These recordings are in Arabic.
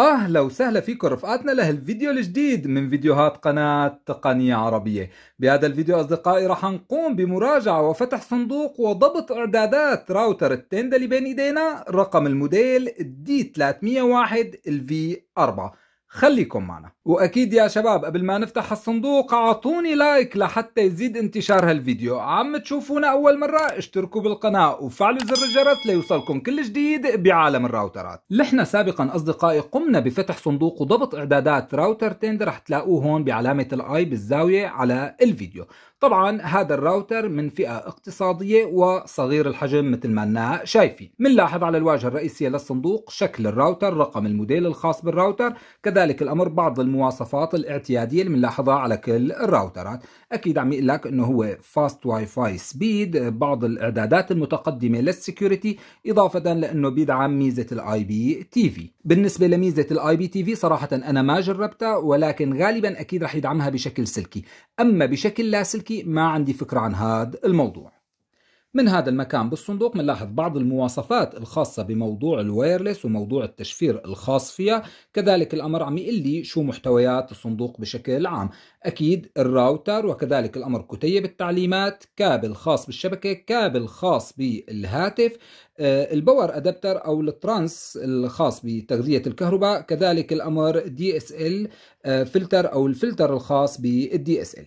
اهلا وسهلا فيكم رفقاتنا لهالفيديو الجديد من فيديوهات قناة تقنية عربية بهذا الفيديو اصدقائي رح نقوم بمراجعة وفتح صندوق وضبط اعدادات راوتر التندا اللي بين ايدينا رقم الموديل D301 v 4 خليكم معنا واكيد يا شباب قبل ما نفتح الصندوق اعطوني لايك لحتى يزيد انتشار هالفيديو عم تشوفونا اول مرة اشتركوا بالقناة وفعلوا زر الجرس ليوصلكم كل جديد بعالم الراوترات لحنا سابقا اصدقائي قمنا بفتح صندوق وضبط اعدادات راوتر تند رح تلاقوه هون بعلامة الاي بالزاوية على الفيديو طبعا هذا الراوتر من فئة اقتصادية وصغير الحجم مثل ما انا شايفين بنلاحظ على الواجهة الرئيسية للصندوق شكل الراوتر رقم الموديل الخاص بالراوتر كذلك الامر بعض المو المواصفات الاعتياديه اللي بنلاحظها على كل الراوترات اكيد عم يقول لك انه هو فاست واي فاي سبيد بعض الاعدادات المتقدمه للسكيورتي اضافه لانه بيدعم ميزه الاي بي تي في بالنسبه لميزه الاي بي تي في صراحه انا ما جربتها ولكن غالبا اكيد رح يدعمها بشكل سلكي اما بشكل لاسلكي ما عندي فكره عن هذا الموضوع من هذا المكان بالصندوق بنلاحظ بعض المواصفات الخاصة بموضوع الوايرلس وموضوع التشفير الخاص فيها كذلك الأمر عم يقول لي شو محتويات الصندوق بشكل عام أكيد الراوتر وكذلك الأمر كتيب التعليمات كابل خاص بالشبكة كابل خاص بالهاتف آه، الباور ادابتر او الترانس الخاص بتغذيه الكهرباء كذلك الامر دي اس ال فلتر او الفلتر الخاص بالدي اس ال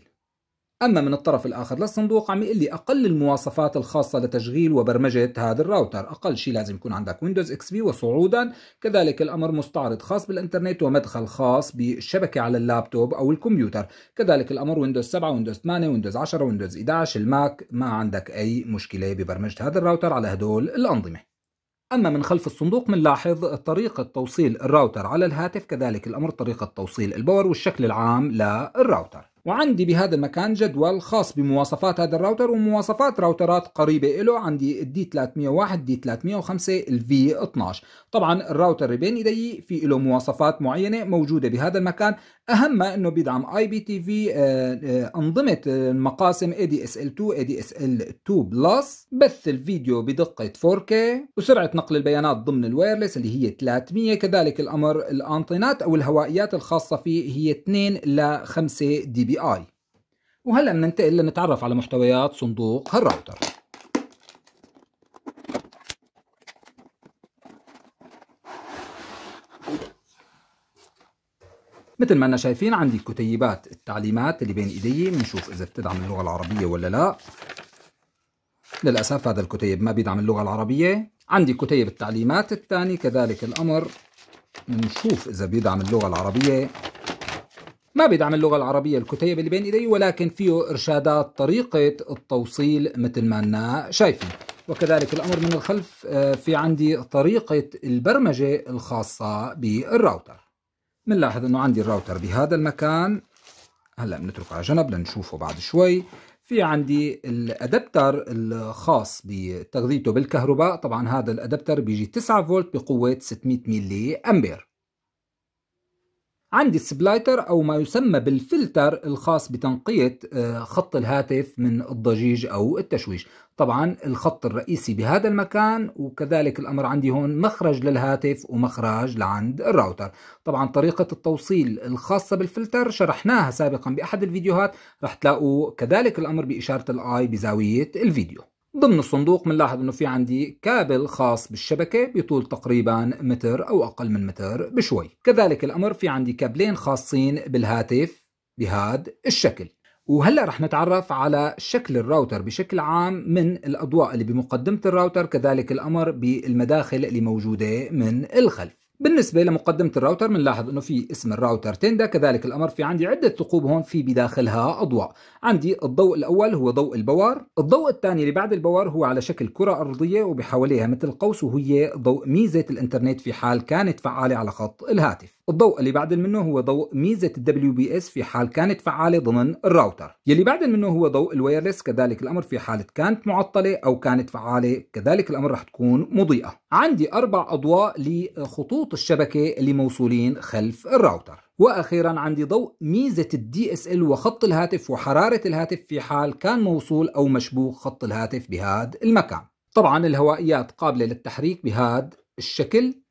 أما من الطرف الآخر للصندوق عم يقول لي أقل المواصفات الخاصة لتشغيل وبرمجة هذا الراوتر أقل شيء لازم يكون عندك ويندوز اكس بي وصعودا كذلك الأمر مستعرض خاص بالإنترنت ومدخل خاص بالشبكة على اللابتوب أو الكمبيوتر كذلك الأمر ويندوز 7 ويندوز 8 ويندوز 10 ويندوز 11 الماك ما عندك أي مشكلة ببرمجة هذا الراوتر على هدول الأنظمة أما من خلف الصندوق بنلاحظ طريقة توصيل الراوتر على الهاتف كذلك الأمر طريقة توصيل الباور والشكل العام للراوتر وعندي بهذا المكان جدول خاص بمواصفات هذا الراوتر ومواصفات راوترات قريبة له عندي الدي 301 دي 305 الفي 12 طبعا الراوتر اللي بين ايدي في له مواصفات معينة موجودة بهذا المكان اهمها انه بيدعم اي بي تي في انظمة آه، المقاسم اي دي اس ال 2 اي دي اس ال 2 بلس بث الفيديو بدقة 4K وسرعة نقل البيانات ضمن الوايرلس اللي هي 300 كذلك الامر الانطينات او الهوائيات الخاصة فيه هي 2 ل 5 دي بي بي اي وهلا بننتقل لنتعرف على محتويات صندوق هالراوتر مثل ما انا شايفين عندي كتيبات التعليمات اللي بين ايدي بنشوف اذا بتدعم اللغه العربيه ولا لا للاسف هذا الكتيب ما بيدعم اللغه العربيه عندي كتيب التعليمات الثاني كذلك الامر بنشوف اذا بيدعم اللغه العربيه ما بيدعم اللغة العربية الكتيبة اللي بين إيدي ولكن فيه إرشادات طريقة التوصيل مثل ما أنا شايفين وكذلك الأمر من الخلف آه، في عندي طريقة البرمجة الخاصة بالراوتر بنلاحظ أنه عندي الراوتر بهذا المكان هلا بنتركه على جنب لنشوفه بعد شوي في عندي الادابتر الخاص بتغذيته بالكهرباء طبعا هذا الادابتر بيجي 9 فولت بقوه 600 ملي امبير عندي السبلايتر أو ما يسمى بالفلتر الخاص بتنقية آه، خط الهاتف من الضجيج أو التشويش طبعا الخط الرئيسي بهذا المكان وكذلك الأمر عندي هون مخرج للهاتف ومخرج لعند الراوتر طبعا طريقة التوصيل الخاصة بالفلتر شرحناها سابقا بأحد الفيديوهات رح تلاقوا كذلك الأمر بإشارة الآي بزاوية الفيديو ضمن الصندوق بنلاحظ انه في عندي كابل خاص بالشبكه بطول تقريبا متر او اقل من متر بشوي كذلك الامر في عندي كابلين خاصين بالهاتف بهذا الشكل وهلا رح نتعرف على شكل الراوتر بشكل عام من الاضواء اللي بمقدمه الراوتر كذلك الامر بالمداخل اللي موجوده من الخلف بالنسبة لمقدمة الراوتر بنلاحظ انه في اسم الراوتر تندا كذلك الامر في عندي عدة ثقوب هون في بداخلها اضواء عندي الضوء الاول هو ضوء البوار الضوء الثاني اللي بعد البوار هو على شكل كرة ارضية وبحواليها مثل قوس وهي ضوء ميزة الانترنت في حال كانت فعالة على خط الهاتف الضوء اللي بعد منه هو ضوء ميزة الدبليو بي اس في حال كانت فعالة ضمن الراوتر يلي بعد منه هو ضوء الوايرلس كذلك الأمر في حالة كانت معطلة أو كانت فعالة كذلك الأمر رح تكون مضيئة عندي أربع أضواء لخطوط الشبكة اللي موصولين خلف الراوتر واخيرا عندي ضوء ميزه الدي اس ال وخط الهاتف وحراره الهاتف في حال كان موصول او مشبوك خط الهاتف بهذا المكان طبعا الهوائيات قابله للتحريك بهذا الشكل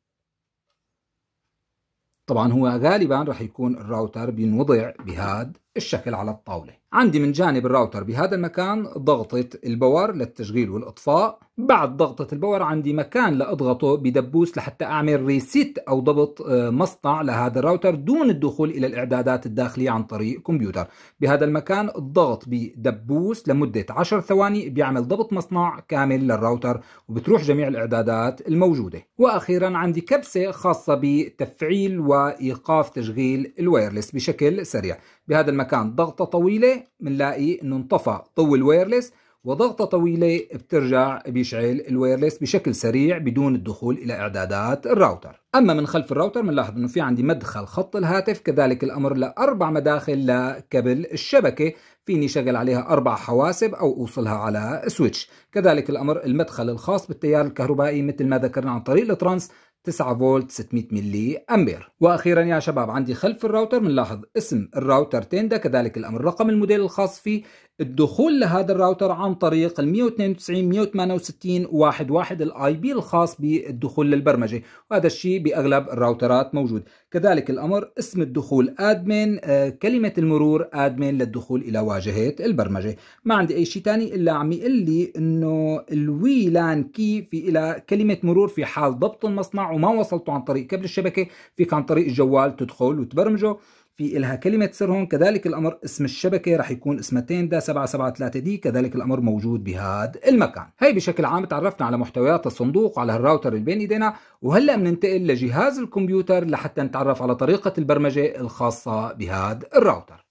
طبعا هو غالبا راح يكون الراوتر بينوضع بهذا الشكل على الطاولة عندي من جانب الراوتر بهذا المكان ضغطة الباور للتشغيل والإطفاء بعد ضغطة الباور عندي مكان لأضغطه بدبوس لحتى أعمل ريسيت أو ضبط آه، مصنع لهذا الراوتر دون الدخول إلى الإعدادات الداخلية عن طريق كمبيوتر بهذا المكان الضغط بدبوس لمدة 10 ثواني بيعمل ضبط مصنع كامل للراوتر وبتروح جميع الإعدادات الموجودة وأخيرا عندي كبسة خاصة بتفعيل وإيقاف تشغيل الوايرلس بشكل سريع بهذا المكان ضغطة طويلة بنلاقي انه انطفى ضو الوايرلس وضغطة طويلة بترجع بيشعل الوايرلس بشكل سريع بدون الدخول إلى إعدادات الراوتر أما من خلف الراوتر بنلاحظ أنه في عندي مدخل خط الهاتف كذلك الأمر لأربع مداخل لكبل الشبكة فيني شغل عليها أربع حواسب أو أوصلها على سويتش كذلك الأمر المدخل الخاص بالتيار الكهربائي مثل ما ذكرنا عن طريق الترانس 9 فولت 600 ملي امبير واخيرا يا شباب عندي خلف الراوتر بنلاحظ اسم الراوتر تندا كذلك الامر رقم الموديل الخاص فيه الدخول لهذا الراوتر عن طريق ال 192 168 11 الاي بي الخاص بالدخول للبرمجه وهذا الشيء باغلب الراوترات موجود كذلك الامر اسم الدخول ادمن آه، كلمه المرور ادمن للدخول الى واجهه البرمجه ما عندي اي شيء ثاني الا عم يقول لي انه الوي لان كي في الى كلمه مرور في حال ضبط المصنع وما وصلته عن طريق كبل الشبكه فيك عن طريق الجوال تدخل وتبرمجه في إلها كلمة سر هون كذلك الأمر اسم الشبكة رح يكون اسمها تيندا 773 دي كذلك الأمر موجود بهذا المكان هي بشكل عام تعرفنا على محتويات الصندوق وعلى الراوتر اللي بين ايدينا وهلا بننتقل لجهاز الكمبيوتر لحتى نتعرف على طريقة البرمجة الخاصة بهذا الراوتر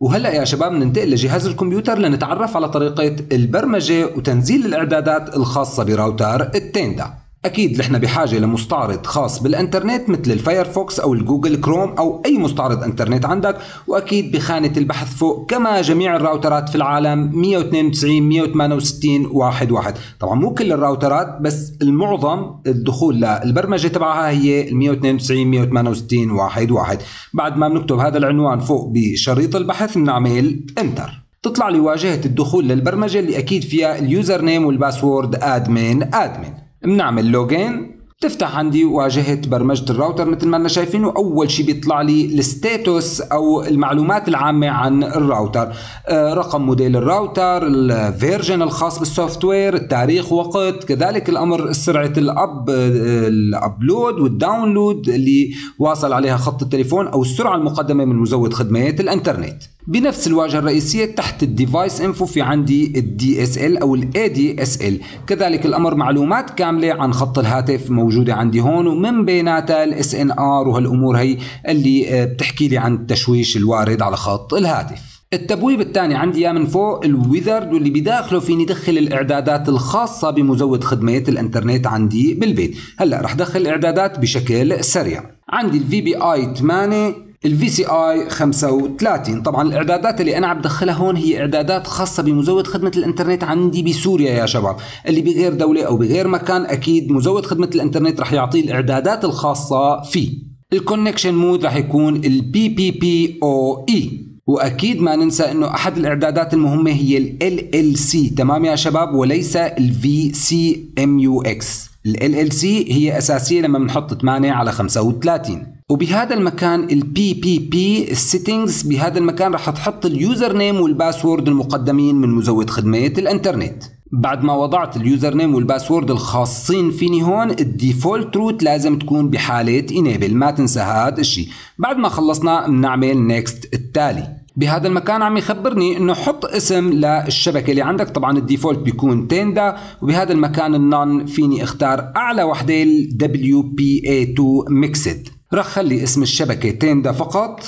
وهلا يا شباب ننتقل لجهاز الكمبيوتر لنتعرف على طريقة البرمجة وتنزيل الإعدادات الخاصة براوتر التيندا اكيد نحن بحاجه لمستعرض خاص بالانترنت مثل الفايرفوكس او الجوجل كروم او اي مستعرض انترنت عندك واكيد بخانه البحث فوق كما جميع الراوترات في العالم 192 168 واحد واحد طبعا مو كل الراوترات بس المعظم الدخول للبرمجه تبعها هي 192 168 واحد واحد بعد ما بنكتب هذا العنوان فوق بشريط البحث بنعمل انتر تطلع لي واجهه الدخول للبرمجه اللي اكيد فيها اليوزر نيم والباسورد ادمن ادمن بنعمل لوجين تفتح عندي واجهة برمجة الراوتر مثل ما انا شايفين واول شيء بيطلع لي الستاتوس او المعلومات العامة عن الراوتر آه، رقم موديل الراوتر الفيرجن الخاص بالسوفت وير التاريخ وقت كذلك الامر سرعة الاب آه، الابلود والداونلود اللي واصل عليها خط التليفون او السرعة المقدمة من مزود خدمات الانترنت بنفس الواجهة الرئيسية تحت الديفايس انفو في عندي الدي اس ال او الاي دي اس ال كذلك الامر معلومات كاملة عن خط الهاتف موجودة عندي هون ومن بيناتها الاس ان ار وهالامور هي اللي آه، بتحكي لي عن التشويش الوارد على خط الهاتف التبويب الثاني عندي اياه من فوق الويزرد واللي بداخله فيني دخل الاعدادات الخاصه بمزود خدمه الانترنت عندي بالبيت هلا رح دخل الاعدادات بشكل سريع عندي الفي بي اي 8 الفي سي اي 35 طبعا الاعدادات اللي انا عم بدخلها هون هي اعدادات خاصه بمزود خدمه الانترنت عندي بسوريا يا شباب اللي بغير دوله او بغير مكان اكيد مزود خدمه الانترنت رح يعطيه الاعدادات الخاصه فيه الكونكشن مود رح يكون البي بي بي او اي واكيد ما ننسى انه احد الاعدادات المهمه هي ال ال سي تمام يا شباب وليس الفي سي ام يو اكس ال ال سي هي اساسيه لما بنحط 8 على 35 وبهذا المكان البي بي بي السيتنجز بهذا المكان راح تحط اليوزر نيم والباسورد المقدمين من مزود خدمه الانترنت بعد ما وضعت اليوزر نيم والباسورد الخاصين فيني هون الديفولت روت لازم تكون بحالة انيبل ما تنسى هذا الشيء بعد ما خلصنا بنعمل نيكست التالي بهذا المكان عم يخبرني انه حط اسم للشبكه اللي عندك طبعا الديفولت بيكون تيندا وبهذا المكان النون فيني اختار اعلى وحده ال WPA2 ميكسد رح خلي اسم الشبكة تيندا فقط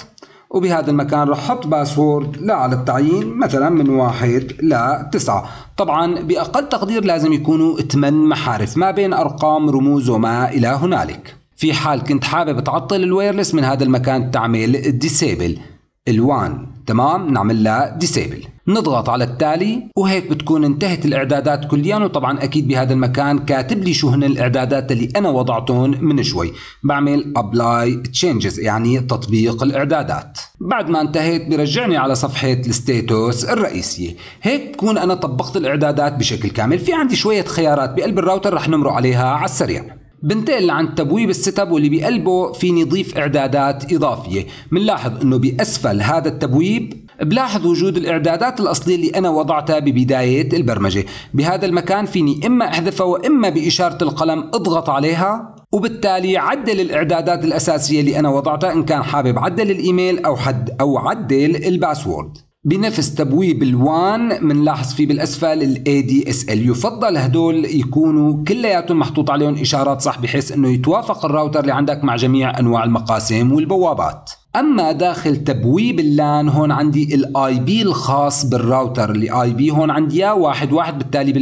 وبهذا المكان رح حط باسورد لا على التعيين مثلا من واحد لتسعة طبعا بأقل تقدير لازم يكونوا 8 محارف ما بين أرقام رموز وما إلى هنالك في حال كنت حابب تعطل الوايرلس من هذا المكان تعمل ديسيبل الوان تمام نعمل لها ديسيبل نضغط على التالي وهيك بتكون انتهت الاعدادات كليا وطبعا اكيد بهذا المكان كاتب لي شو هن الاعدادات اللي انا وضعتهم من شوي بعمل ابلاي تشينجز يعني تطبيق الاعدادات بعد ما انتهيت برجعني على صفحة الستيتوس الرئيسية هيك بكون انا طبقت الاعدادات بشكل كامل في عندي شوية خيارات بقلب الراوتر رح نمرق عليها على السريع بنتقل عن تبويب السيت اب واللي بقلبه فيني ضيف اعدادات اضافيه بنلاحظ انه باسفل هذا التبويب بلاحظ وجود الاعدادات الاصليه اللي انا وضعتها ببدايه البرمجه بهذا المكان فيني اما احذفها واما باشاره القلم اضغط عليها وبالتالي عدل الاعدادات الاساسيه اللي انا وضعتها ان كان حابب عدل الايميل او حد او عدل الباسورد بنفس تبويب الوان بنلاحظ فيه بالاسفل الاي دي اس ال يفضل هدول يكونوا كلياتهم محطوط عليهم اشارات صح بحيث انه يتوافق الراوتر اللي عندك مع جميع انواع المقاسم والبوابات اما داخل تبويب اللان هون عندي الاي بي الخاص بالراوتر الاي بي هون عندي اياه واحد واحد بالتالي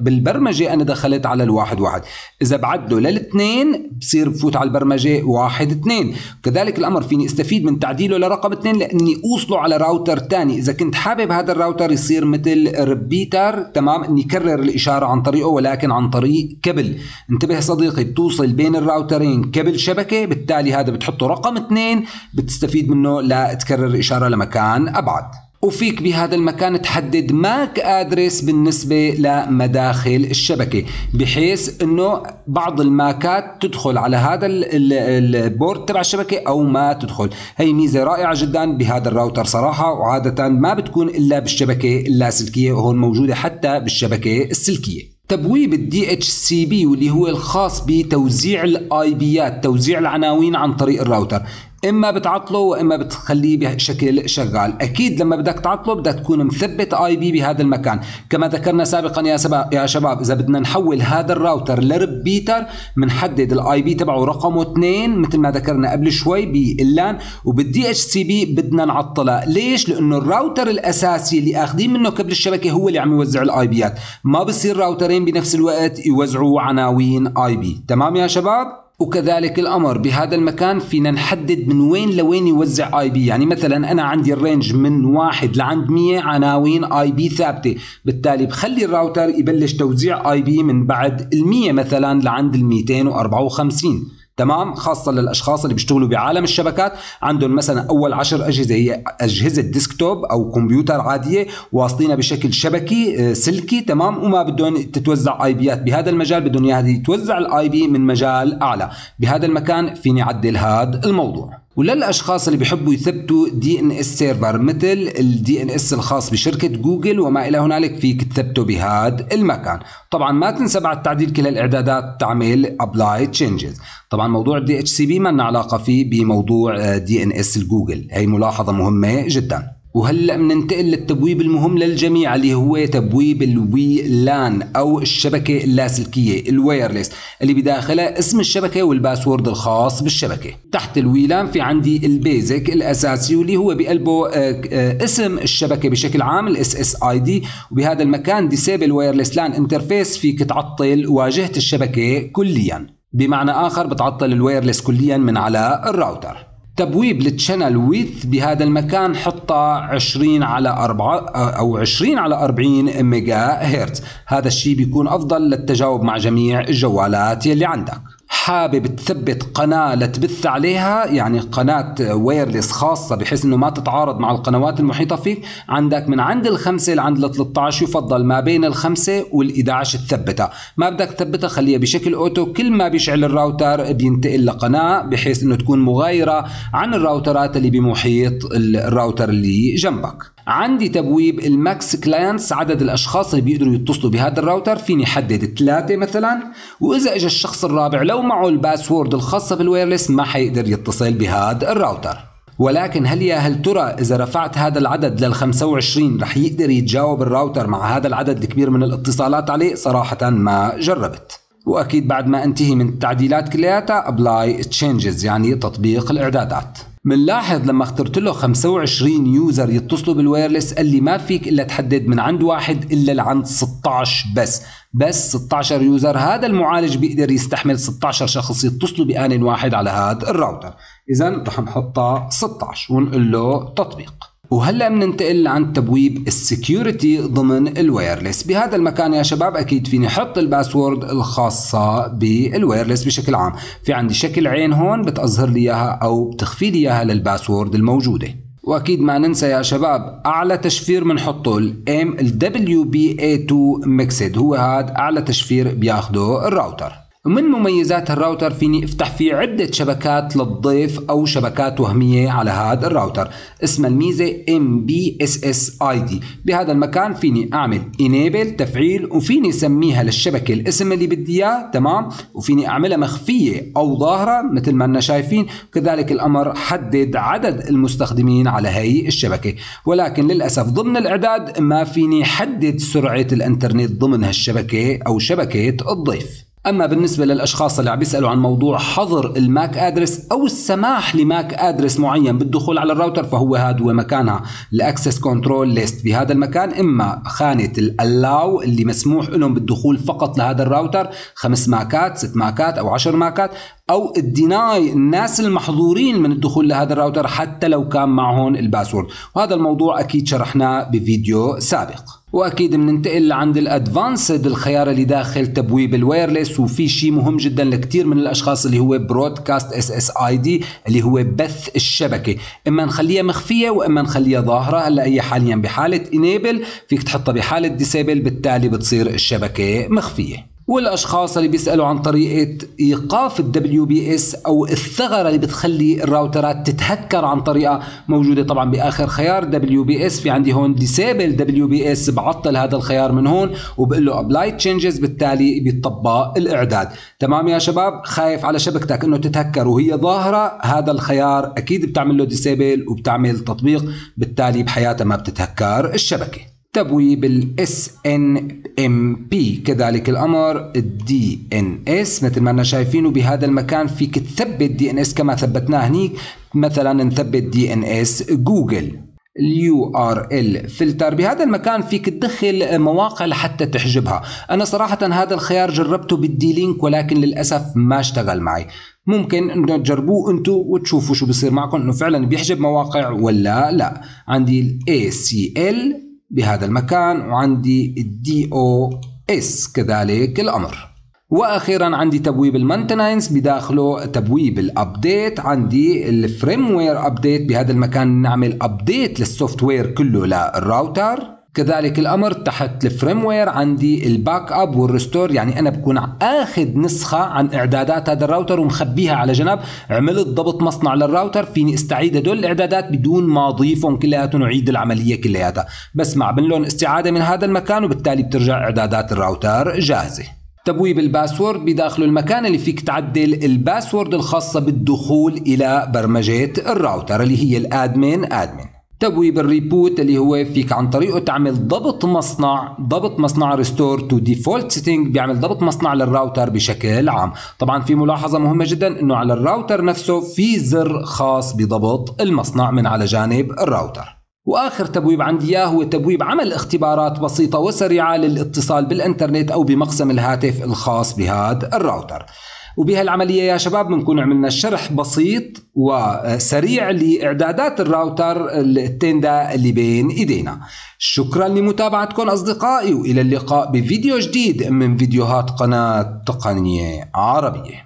بالبرمجه انا دخلت على الواحد واحد اذا بعدله للاثنين بصير بفوت على البرمجه واحد اثنين كذلك الامر فيني استفيد من تعديله لرقم اثنين لاني اوصله على راوتر ثاني اذا كنت حابب هذا الراوتر يصير مثل ريبيتر تمام اني كرر الاشاره عن طريقه ولكن عن طريق كبل انتبه صديقي بتوصل بين الراوترين كبل شبكه بالتالي هذا بتحطه رقم اثنين بت تستفيد منه لتكرر إشارة لمكان أبعد وفيك بهذا المكان تحدد ماك ادرس بالنسبة لمداخل الشبكة بحيث انه بعض الماكات تدخل على هذا البورد تبع الشبكة او ما تدخل هي ميزة رائعة جدا بهذا الراوتر صراحة وعادة ما بتكون الا بالشبكة اللاسلكية وهون موجودة حتى بالشبكة السلكية تبويب الدي اتش سي بي واللي هو الخاص بتوزيع الاي بيات توزيع العناوين عن طريق الراوتر اما بتعطله واما بتخليه بشكل شغال اكيد لما بدك تعطله بدك تكون مثبت اي بي بهذا المكان كما ذكرنا سابقا يا سبا يا شباب اذا بدنا نحول هذا الراوتر لربيتر بنحدد الاي بي تبعه رقمه 2 مثل ما ذكرنا قبل شوي باللان وبالدي اتش سي بي بدنا نعطلها ليش لانه الراوتر الاساسي اللي اخذين منه قبل الشبكه هو اللي عم يوزع الاي بيات ما بصير راوترين بنفس الوقت يوزعوا عناوين اي بي تمام يا شباب وكذلك الامر بهذا المكان فينا نحدد من وين لوين يوزع اي بي يعني مثلا انا عندي الرينج من واحد لعند 100 عناوين اي بي ثابته بالتالي بخلي الراوتر يبلش توزيع اي بي من بعد ال 100 مثلا لعند ال 254 تمام خاصة للأشخاص اللي بيشتغلوا بعالم الشبكات عندهم مثلا أول عشر أجهزة هي أجهزة ديسكتوب أو كمبيوتر عادية واصلينها بشكل شبكي آه، سلكي تمام وما بدهم تتوزع اي بيات بهذا المجال بدهم اياها يتوزع الاي بي من مجال أعلى بهذا المكان فيني أعدل هذا الموضوع وللاشخاص اللي بيحبوا يثبتوا دي ان اس سيرفر مثل الدي ان اس الخاص بشركه جوجل وما الى هنالك فيك تثبته بهذا المكان طبعا ما تنسى بعد تعديل كل الاعدادات تعمل ابلاي تشينجز طبعا موضوع الدي اتش سي بي ما لنا علاقه فيه بموضوع دي ان اس الجوجل هي ملاحظه مهمه جدا وهلا بننتقل للتبويب المهم للجميع اللي هو تبويب الوي لان او الشبكه اللاسلكيه الوايرلس اللي بداخلها اسم الشبكه والباسورد الخاص بالشبكه تحت الوي لان في عندي البيزك الاساسي واللي هو بقلبه آه، آه، اسم الشبكه بشكل عام الاس اس اي دي وبهذا المكان ديسيبل وايرلس لان انترفيس فيك تعطل واجهه الشبكه كليا بمعنى اخر بتعطل الوايرلس كليا من على الراوتر تبويب للشانل ويث بهذا المكان حطه 20 على 4 او 20 على 40 ميجا هرتز هذا الشيء بيكون افضل للتجاوب مع جميع الجوالات يلي عندك حابب تثبت قناه لتبث عليها يعني قناه ويرلس خاصه بحيث انه ما تتعارض مع القنوات المحيطه فيك عندك من عند الخمسه لعند ال 13 يفضل ما بين الخمسه وال 11 تثبتها ما بدك تثبتها خليها بشكل اوتو كل ما بيشعل الراوتر بينتقل لقناه بحيث انه تكون مغايره عن الراوترات اللي بمحيط الراوتر اللي جنبك عندي تبويب الماكس كلاينتس عدد الاشخاص اللي بيقدروا يتصلوا بهذا الراوتر فيني حدد ثلاثه مثلا واذا اجى الشخص الرابع لو ما معه الباسورد الخاصة بالوايرلس ما حيقدر يتصل بهذا الراوتر ولكن هل يا هل ترى إذا رفعت هذا العدد لل 25 رح يقدر يتجاوب الراوتر مع هذا العدد الكبير من الاتصالات عليه؟ صراحة ما جربت واكيد بعد ما انتهي من التعديلات كلياتها ابلاي تشينجز يعني تطبيق الاعدادات بنلاحظ لما اخترت له 25 يوزر يتصلوا بالوايرلس قال لي ما فيك الا تحدد من عند واحد الا لعند 16 بس بس 16 يوزر هذا المعالج بيقدر يستحمل 16 شخص يتصلوا بآن واحد على هذا الراوتر اذا رح نحطها 16 ونقول له تطبيق وهلا بننتقل لعند تبويب السكيورتي ضمن الوايرلس بهذا المكان يا شباب اكيد فيني احط الباسورد الخاصه بالوايرلس بشكل عام في عندي شكل عين هون بتظهر لي اياها او بتخفي لي اياها للباسورد الموجوده واكيد ما ننسى يا شباب اعلى تشفير بنحطه الام دبليو بي اي 2 ميكسد هو هذا اعلى تشفير بياخده الراوتر من مميزات هالراوتر فيني افتح فيه عدة شبكات للضيف أو شبكات وهمية على هذا الراوتر اسم الميزة MBSSID بهذا المكان فيني أعمل Enable تفعيل وفيني سميها للشبكة الاسم اللي بدي إياه تمام وفيني أعملها مخفية أو ظاهرة مثل ما أنا شايفين كذلك الأمر حدد عدد المستخدمين على هي الشبكة ولكن للأسف ضمن الإعداد ما فيني حدد سرعة الإنترنت ضمن هالشبكة أو شبكة الضيف اما بالنسبه للاشخاص اللي عم بيسالوا عن موضوع حظر الماك ادرس او السماح لماك ادرس معين بالدخول على الراوتر فهو هذا هو مكانها الاكسس كنترول ليست بهذا المكان اما خانه الالاو اللي مسموح لهم بالدخول فقط لهذا الراوتر خمس ماكات ست ماكات او عشر ماكات او الديناي الناس المحظورين من الدخول لهذا الراوتر حتى لو كان معهم الباسورد وهذا الموضوع اكيد شرحناه بفيديو سابق واكيد بننتقل لعند الادفانسد الخيار اللي داخل تبويب الوايرلس وفي شيء مهم جدا لكثير من الاشخاص اللي هو برودكاست اس اس اي دي اللي هو بث الشبكه اما نخليها مخفيه واما نخليها ظاهره هلا هي حاليا بحاله انيبل فيك تحطها بحاله ديسيبل بالتالي بتصير الشبكه مخفيه والاشخاص اللي بيسالوا عن طريقه ايقاف الدبليو بي اس او الثغره اللي بتخلي الراوترات تتهكر عن طريقه موجوده طبعا باخر خيار دبليو بي اس في عندي هون ديسيبل دبليو بي اس بعطل هذا الخيار من هون وبقول له ابلاي تشينجز بالتالي بيطبق الاعداد تمام يا شباب خايف على شبكتك انه تتهكر وهي ظاهره هذا الخيار اكيد بتعمل له ديسيبل وبتعمل تطبيق بالتالي بحياتها ما بتتهكر الشبكه تبويب الاس ان ام بي كذلك الامر الدي ان اس مثل ما انا شايفينه بهذا المكان فيك تثبت دي ان اس كما ثبتناه هنيك مثلا نثبت دي ان اس جوجل اليو ار ال فلتر بهذا المكان فيك تدخل مواقع لحتى تحجبها انا صراحه هذا الخيار جربته بالدي لينك ولكن للاسف ما اشتغل معي ممكن انه تجربوه انتم وتشوفوا شو بصير معكم انه فعلا بيحجب مواقع ولا لا عندي الاي سي ال بهذا المكان وعندي الدي او اس كذلك الأمر واخيرا عندي تبويب المانتناينس بداخله تبويب الابديت عندي الفريم وير ابديت بهذا المكان نعمل ابديت للسوفت وير كله للراوتر كذلك الامر تحت الفريم وير عندي الباك اب والريستور يعني انا بكون اخذ نسخه عن اعدادات هذا الراوتر ومخبيها على جنب عملت ضبط مصنع للراوتر فيني استعيد هدول الاعدادات بدون ما اضيفهم كلياتهم واعيد العمليه كلياتها بس مع لهم استعاده من هذا المكان وبالتالي بترجع اعدادات الراوتر جاهزه تبويب الباسورد بداخله المكان اللي فيك تعدل الباسورد الخاصه بالدخول الى برمجه الراوتر اللي هي الادمن ادمن تبويب الريبوت اللي هو فيك عن طريقه تعمل ضبط مصنع ضبط مصنع ريستور تو ديفولت سيتنج بيعمل ضبط مصنع للراوتر بشكل عام طبعا في ملاحظه مهمه جدا انه على الراوتر نفسه في زر خاص بضبط المصنع من على جانب الراوتر واخر تبويب عندي اياه هو تبويب عمل اختبارات بسيطه وسريعه للاتصال بالانترنت او بمقسم الهاتف الخاص بهذا الراوتر وبهالعملية يا شباب بنكون عملنا شرح بسيط وسريع لإعدادات الراوتر التندا اللي بين إيدينا شكرا لمتابعتكم أصدقائي وإلى اللقاء بفيديو جديد من فيديوهات قناة تقنية عربية